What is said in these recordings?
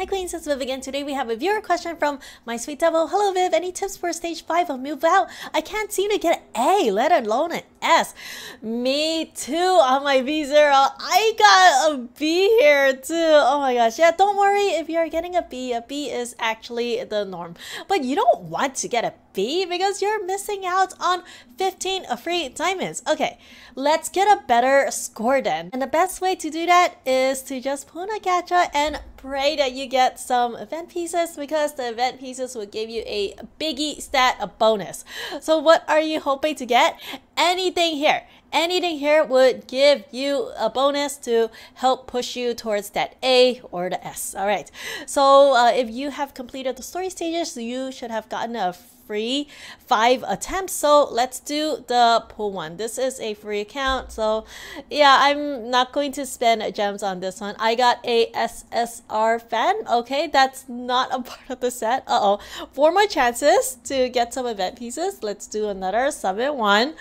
Hi Queens, it's Viv again. Today we have a viewer question from My Sweet Devil. Hello Viv, any tips for stage 5 of Move Out? I can't seem to get A, let alone an S. Me too on my V0. I got a B here too. Oh my gosh. Yeah, don't worry if you're getting a B. A B is actually the norm. But you don't want to get a B because you're missing out on 15 free diamonds. Okay, let's get a better score then. And the best way to do that is to just Puna Gacha and pray that you get some event pieces because the event pieces will give you a biggie stat a bonus. So what are you hoping to get? anything here. Anything here would give you a bonus to help push you towards that A or the S. All right. So uh, if you have completed the story stages, you should have gotten a free five attempts. So let's do the pull one. This is a free account. So yeah, I'm not going to spend gems on this one. I got a SSR fan. Okay, that's not a part of the set. Uh-oh. for more chances to get some event pieces. Let's do another summon one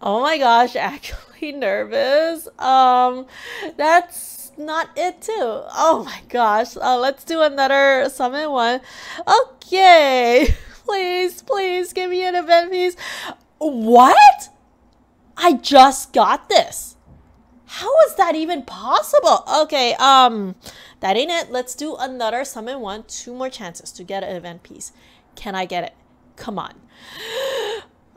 oh my gosh, actually nervous. Um, that's not it too. Oh my gosh. Uh, let's do another summon one. Okay. please, please give me an event piece. What? I just got this. How is that even possible? Okay, um, that ain't it. Let's do another summon one. Two more chances to get an event piece. Can I get it? Come on.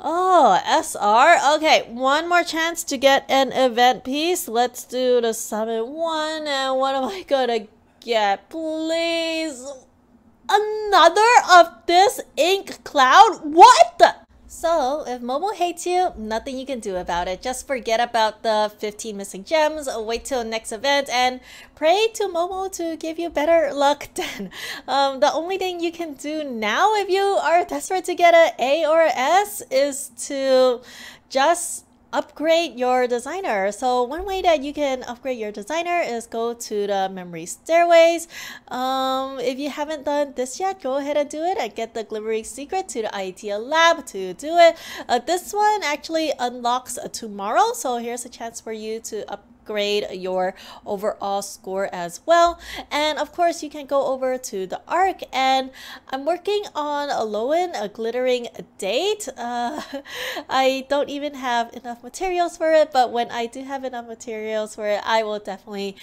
Oh, SR. Okay, one more chance to get an event piece. Let's do the summit one. And what am I gonna get? Please. Another of this ink cloud? What the? So, if Momo hates you, nothing you can do about it. Just forget about the 15 missing gems, wait till next event, and pray to Momo to give you better luck then. Um, the only thing you can do now if you are desperate to get an A or an S is to just upgrade your designer. So one way that you can upgrade your designer is go to the memory stairways. Um, if you haven't done this yet, go ahead and do it and get the glimmering secret to the idea lab to do it. Uh, this one actually unlocks tomorrow. So here's a chance for you to upgrade upgrade your overall score as well. And of course, you can go over to the ARC and I'm working on a Lowen, a glittering date. Uh, I don't even have enough materials for it, but when I do have enough materials for it, I will definitely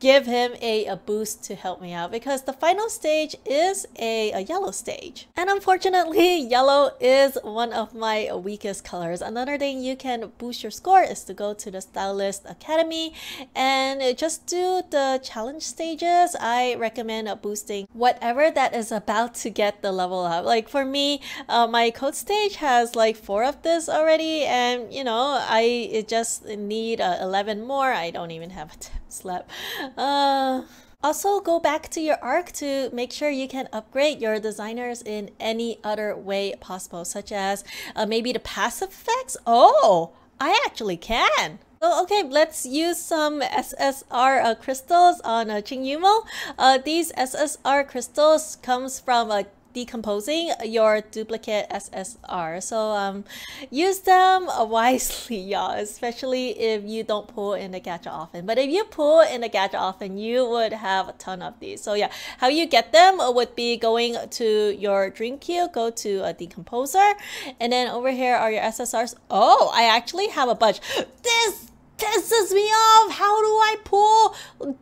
give him a, a boost to help me out because the final stage is a, a yellow stage. And unfortunately, yellow is one of my weakest colors. Another thing you can boost your score is to go to the Stylist Academy and just do the challenge stages, I recommend boosting whatever that is about to get the level up. Like for me, uh, my code stage has like four of this already, and you know, I just need uh, 11 more. I don't even have a slap Uh... Also, go back to your ARC to make sure you can upgrade your designers in any other way possible, such as uh, maybe the passive effects. Oh, I actually can. So okay, let's use some SSR uh, crystals on uh, Qingyumo. Uh, these SSR crystals comes from uh, decomposing your duplicate SSR. So um, use them uh, wisely, y'all, especially if you don't pull in the gadget often. But if you pull in the gadget often, you would have a ton of these. So yeah, how you get them would be going to your dream queue, go to a decomposer, and then over here are your SSRs. Oh, I actually have a bunch. This pisses me off. How do I pull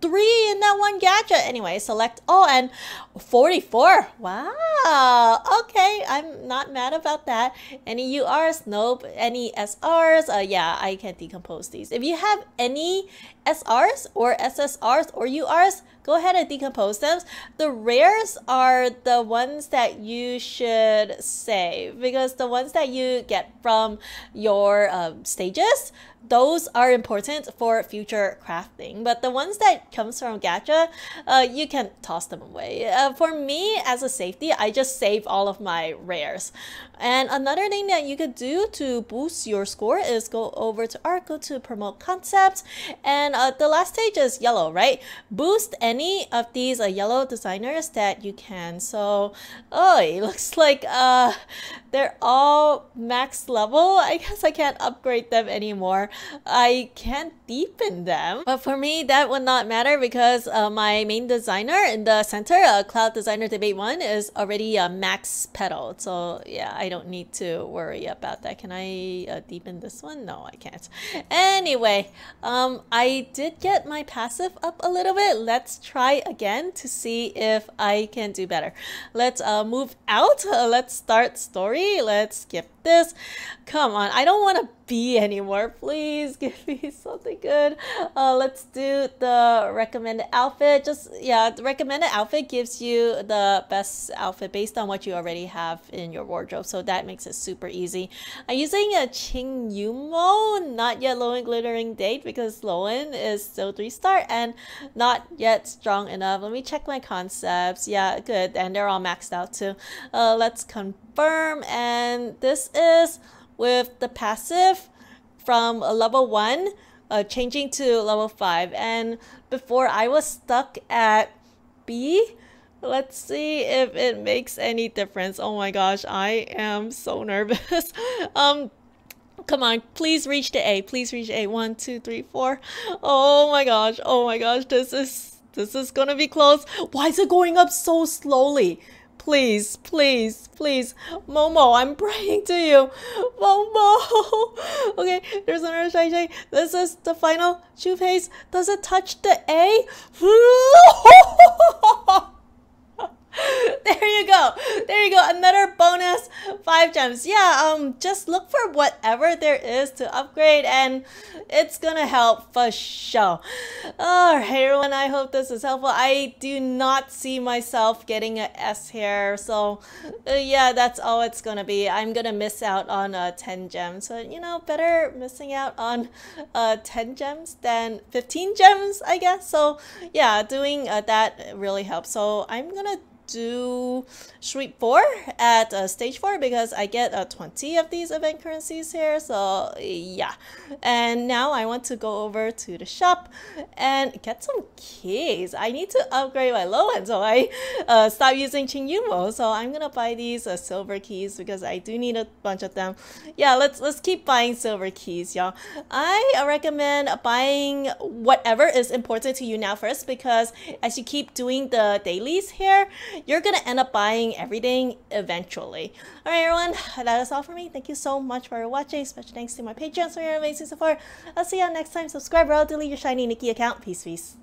three in that one gadget? Anyway, select all and 44. Wow. Okay, I'm not mad about that. Any URs? Nope. Any SRs? Uh, yeah, I can decompose these. If you have any SRs or SSRs or URs, go ahead and decompose them. The rares are the ones that you should save because the ones that you get from your um, stages, those are important for future crafting. But the ones that comes from gacha, uh, you can toss them away. Uh, for me, as a safety, I just save all of my rares. And another thing that you could do to boost your score is go over to Arco to promote concepts. And uh, the last stage is yellow, right? Boost any of these uh, yellow designers that you can. So, oh, it looks like uh, they're all max level. I guess I can't upgrade them anymore. I can't deepen them. But for me, that would not matter because uh, my main designer in the center, uh, Cloud Designer Debate 1, is already uh, max petal. So yeah, I I don't need to worry about that. Can I uh, deepen this one? No, I can't. Anyway, um, I did get my passive up a little bit. Let's try again to see if I can do better. Let's uh, move out. let's start story. Let's skip this. Come on. I don't want to B anymore. Please give me something good. Uh, let's do the recommended outfit. Just, yeah, the recommended outfit gives you the best outfit based on what you already have in your wardrobe. So that makes it super easy. I'm using a Ching Yumo, not yet low and glittering date because Lowen is still three star and not yet strong enough. Let me check my concepts. Yeah, good. And they're all maxed out too. Uh, let's confirm. And this is with the passive from level 1 uh, changing to level 5 and before I was stuck at B let's see if it makes any difference oh my gosh I am so nervous um come on please reach the A please reach A one two three four oh my gosh oh my gosh this is this is gonna be close why is it going up so slowly Please, please, please, Momo, I'm praying to you. Momo! okay, there's another Shai This is the final shoe face. Does it touch the A? go. There you go. Another bonus five gems. Yeah, um, just look for whatever there is to upgrade and it's gonna help for sure. Alright oh, everyone, I hope this is helpful. I do not see myself getting a S here, so uh, yeah, that's all it's gonna be. I'm gonna miss out on uh, 10 gems, so you know, better missing out on uh, 10 gems than 15 gems, I guess. So yeah, doing uh, that really helps. So I'm gonna do sweep 4 at uh, stage 4 because I get uh, 20 of these event currencies here so yeah and now I want to go over to the shop and get some keys I need to upgrade my low end so I uh, stop using Chingyumo so I'm gonna buy these uh, silver keys because I do need a bunch of them yeah let's let's keep buying silver keys y'all I recommend buying whatever is important to you now first because as you keep doing the dailies here you're gonna end up buying everything eventually. All right, everyone, that is all for me. Thank you so much for watching. Special thanks to my patrons for your amazing support. I'll see you all next time. Subscribe or I'll delete your shiny Nikki account. Peace, peace.